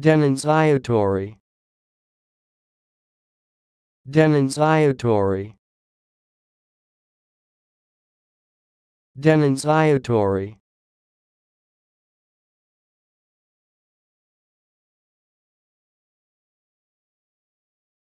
denunciatory denunciatory denunciatory